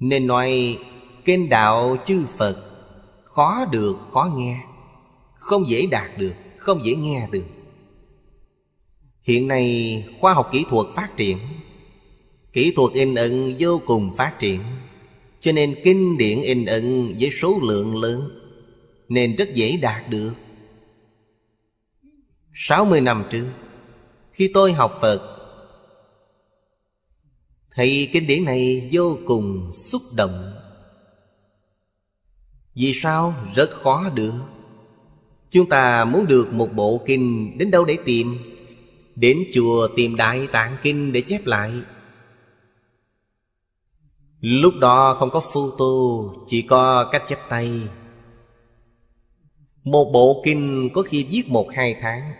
Nên nói kênh đạo chư Phật khó được khó nghe Không dễ đạt được, không dễ nghe được Hiện nay khoa học kỹ thuật phát triển Kỹ thuật in ấn vô cùng phát triển Cho nên kinh điển in ấn với số lượng lớn Nên rất dễ đạt được 60 năm trước Khi tôi học Phật Thấy kinh điển này vô cùng xúc động Vì sao rất khó được Chúng ta muốn được một bộ kinh đến đâu để tìm Đến chùa tìm Đại Tạng Kinh để chép lại Lúc đó không có photo Chỉ có cách chép tay Một bộ kinh có khi viết một hai tháng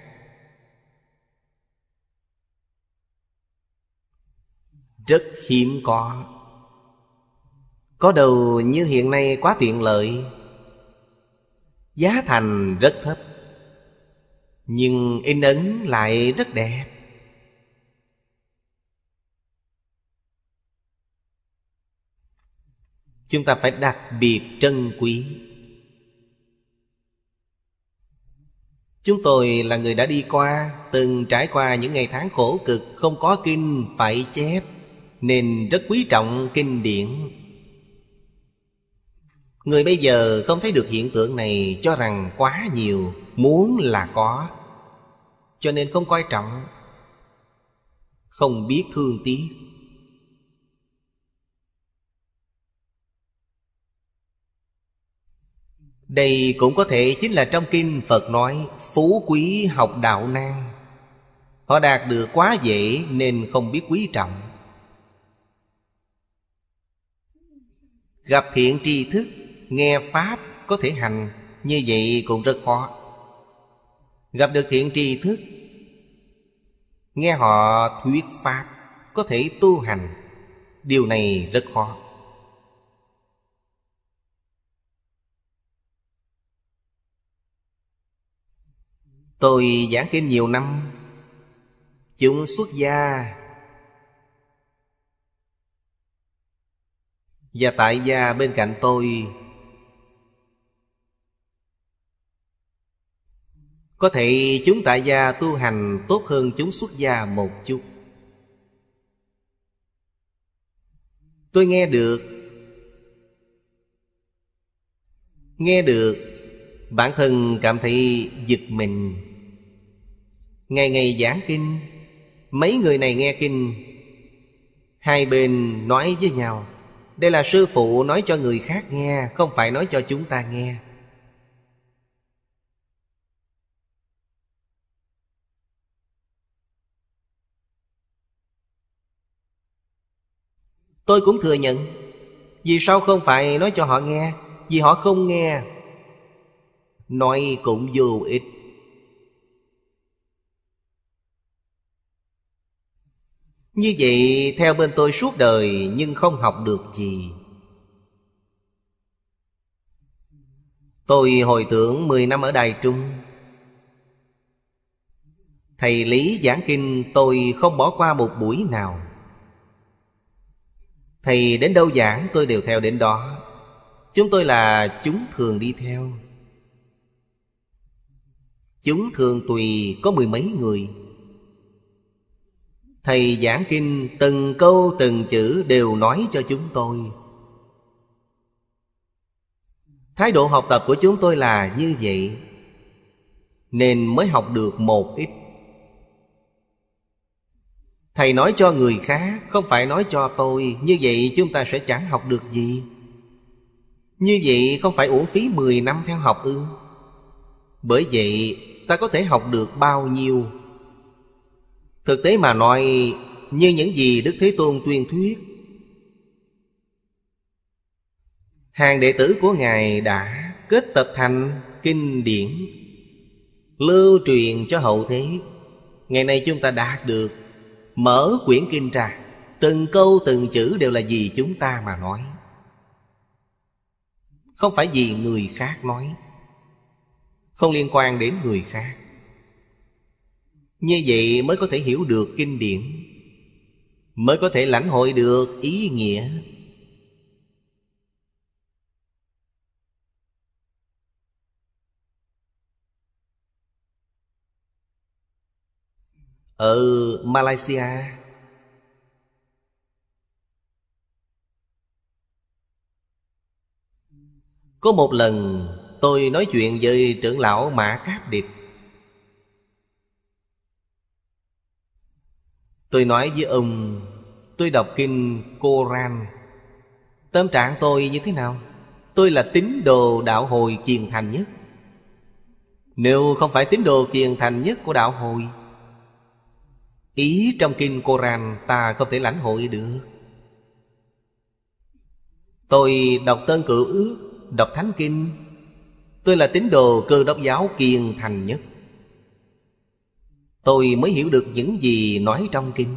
rất hiếm có có đầu như hiện nay quá tiện lợi giá thành rất thấp nhưng in ấn lại rất đẹp chúng ta phải đặc biệt trân quý chúng tôi là người đã đi qua từng trải qua những ngày tháng khổ cực không có kinh phải chép nên rất quý trọng kinh điển Người bây giờ không thấy được hiện tượng này Cho rằng quá nhiều Muốn là có Cho nên không coi trọng Không biết thương tiếc Đây cũng có thể chính là trong kinh Phật nói Phú quý học đạo nan Họ đạt được quá dễ nên không biết quý trọng Gặp thiện tri thức Nghe Pháp có thể hành Như vậy cũng rất khó Gặp được thiện tri thức Nghe họ thuyết Pháp Có thể tu hành Điều này rất khó Tôi giảng kinh nhiều năm Chúng xuất gia Và tại gia bên cạnh tôi Có thể chúng tại gia tu hành tốt hơn chúng xuất gia một chút Tôi nghe được Nghe được Bản thân cảm thấy giật mình Ngày ngày giảng kinh Mấy người này nghe kinh Hai bên nói với nhau đây là sư phụ nói cho người khác nghe không phải nói cho chúng ta nghe tôi cũng thừa nhận vì sao không phải nói cho họ nghe vì họ không nghe nói cũng vô ích Như vậy theo bên tôi suốt đời nhưng không học được gì Tôi hồi tưởng 10 năm ở Đài Trung Thầy Lý giảng kinh tôi không bỏ qua một buổi nào Thầy đến đâu giảng tôi đều theo đến đó Chúng tôi là chúng thường đi theo Chúng thường tùy có mười mấy người Thầy giảng kinh từng câu từng chữ đều nói cho chúng tôi Thái độ học tập của chúng tôi là như vậy Nên mới học được một ít Thầy nói cho người khác Không phải nói cho tôi Như vậy chúng ta sẽ chẳng học được gì Như vậy không phải uổng phí 10 năm theo học ư Bởi vậy ta có thể học được bao nhiêu Thực tế mà nói Như những gì Đức Thế Tôn tuyên thuyết Hàng đệ tử của Ngài đã kết tập thành kinh điển Lưu truyền cho hậu thế Ngày nay chúng ta đạt được Mở quyển kinh ra Từng câu từng chữ đều là gì chúng ta mà nói Không phải vì người khác nói Không liên quan đến người khác như vậy mới có thể hiểu được kinh điển Mới có thể lãnh hội được ý nghĩa Ở Malaysia Có một lần tôi nói chuyện với trưởng lão Mã Cáp Điệp Tôi nói với ông Tôi đọc kinh Koran Tâm trạng tôi như thế nào? Tôi là tín đồ đạo hồi kiền thành nhất Nếu không phải tín đồ kiền thành nhất của đạo hồi Ý trong kinh Koran ta không thể lãnh hội được Tôi đọc Tân Cửu Ước, đọc Thánh Kinh Tôi là tín đồ cơ đốc giáo kiên thành nhất Tôi mới hiểu được những gì nói trong kinh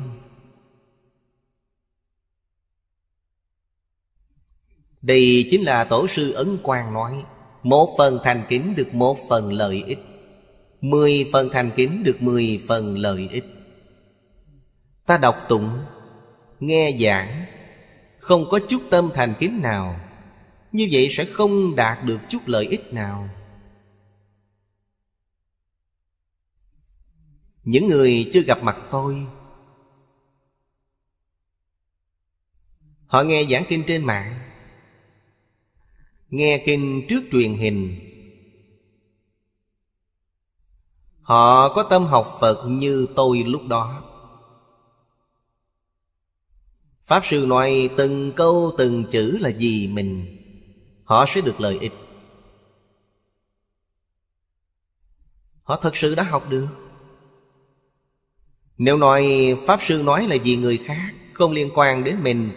Đây chính là tổ sư Ấn Quang nói Một phần thành kính được một phần lợi ích Mười phần thành kính được mười phần lợi ích Ta đọc tụng Nghe giảng Không có chút tâm thành kính nào Như vậy sẽ không đạt được chút lợi ích nào những người chưa gặp mặt tôi họ nghe giảng kinh trên mạng nghe kinh trước truyền hình họ có tâm học phật như tôi lúc đó pháp sư nói từng câu từng chữ là gì mình họ sẽ được lợi ích họ thật sự đã học được nếu nói Pháp Sư nói là vì người khác Không liên quan đến mình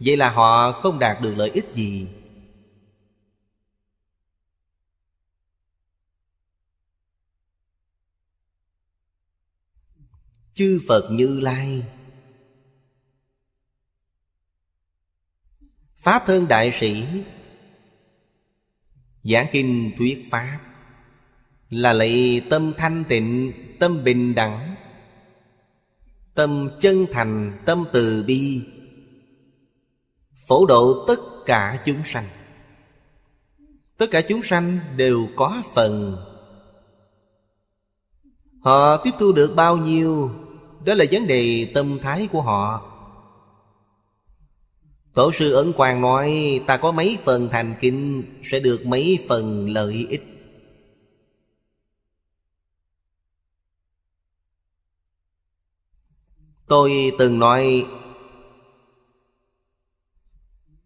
Vậy là họ không đạt được lợi ích gì Chư Phật Như Lai Pháp Thân Đại Sĩ Giảng Kinh Thuyết Pháp Là lấy tâm thanh tịnh, tâm bình đẳng Tâm chân thành Tâm từ bi Phổ độ tất cả chúng sanh Tất cả chúng sanh đều có phần Họ tiếp thu được bao nhiêu Đó là vấn đề tâm thái của họ Tổ sư Ấn Quang nói Ta có mấy phần thành kinh Sẽ được mấy phần lợi ích Tôi từng nói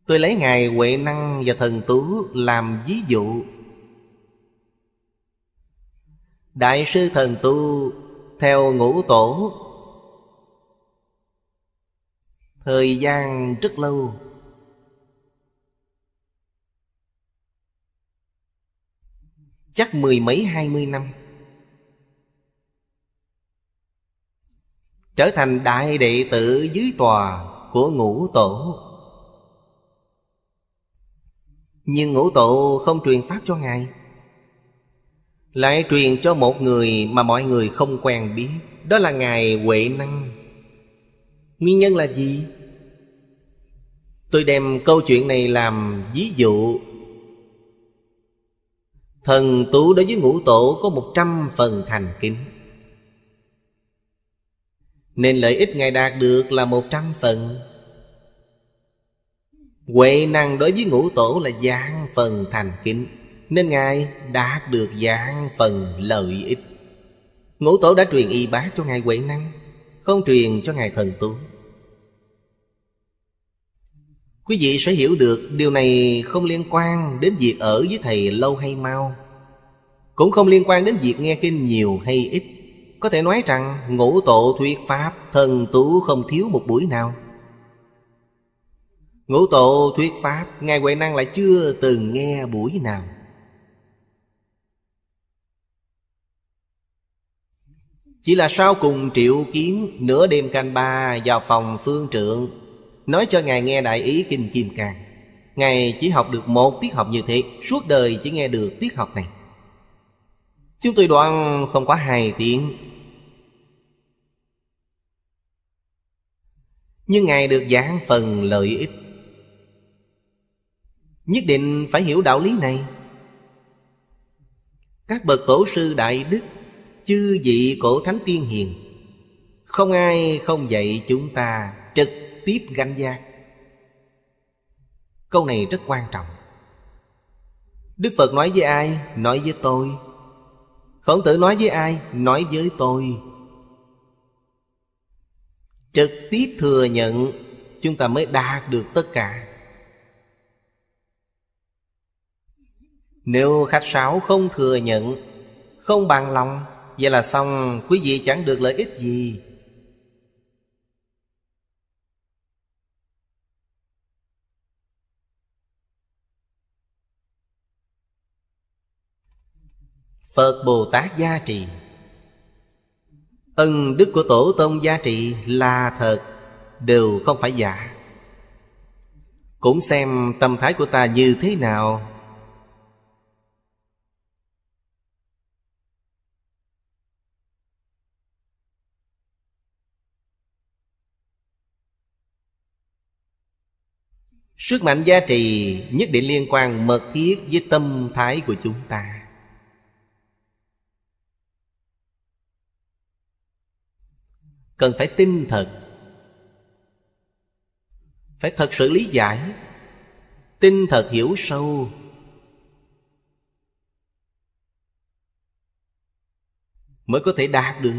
Tôi lấy Ngài Huệ Năng và Thần Tú làm ví dụ Đại sư Thần Tu theo ngũ tổ Thời gian rất lâu Chắc mười mấy hai mươi năm trở thành đại đệ tử dưới tòa của ngũ tổ nhưng ngũ tổ không truyền pháp cho ngài lại truyền cho một người mà mọi người không quen biết đó là ngài huệ năng nguyên nhân là gì tôi đem câu chuyện này làm ví dụ thần tú đối với ngũ tổ có một trăm phần thành kính nên lợi ích Ngài đạt được là một trăm phần Huệ năng đối với ngũ tổ là dạng phần thành kính Nên Ngài đạt được dạng phần lợi ích Ngũ tổ đã truyền y bá cho Ngài Huệ năng Không truyền cho Ngài thần tu Quý vị sẽ hiểu được điều này không liên quan đến việc ở với thầy lâu hay mau Cũng không liên quan đến việc nghe kinh nhiều hay ít có thể nói rằng ngũ tổ thuyết pháp Thần tú không thiếu một buổi nào Ngũ tổ thuyết pháp Ngài Huệ Năng lại chưa từng nghe buổi nào Chỉ là sau cùng triệu kiến Nửa đêm canh ba vào phòng phương trượng Nói cho Ngài nghe đại ý Kinh Kim càng Ngài chỉ học được một tiết học như thế Suốt đời chỉ nghe được tiết học này Chúng tôi đoán không quá hai tiếng Nhưng Ngài được giảng phần lợi ích Nhất định phải hiểu đạo lý này Các bậc tổ sư đại đức Chư vị cổ thánh tiên hiền Không ai không dạy chúng ta trực tiếp ganh giác Câu này rất quan trọng Đức Phật nói với ai? Nói với tôi khổng tử nói với ai nói với tôi trực tiếp thừa nhận chúng ta mới đạt được tất cả nếu khách sáo không thừa nhận không bằng lòng vậy là xong quý vị chẳng được lợi ích gì Phật Bồ Tát gia trì Ân đức của Tổ Tông gia trị là thật Đều không phải giả Cũng xem tâm thái của ta như thế nào Sức mạnh gia trì nhất định liên quan mật thiết với tâm thái của chúng ta cần phải tin thật phải thật sự lý giải tin thật hiểu sâu mới có thể đạt được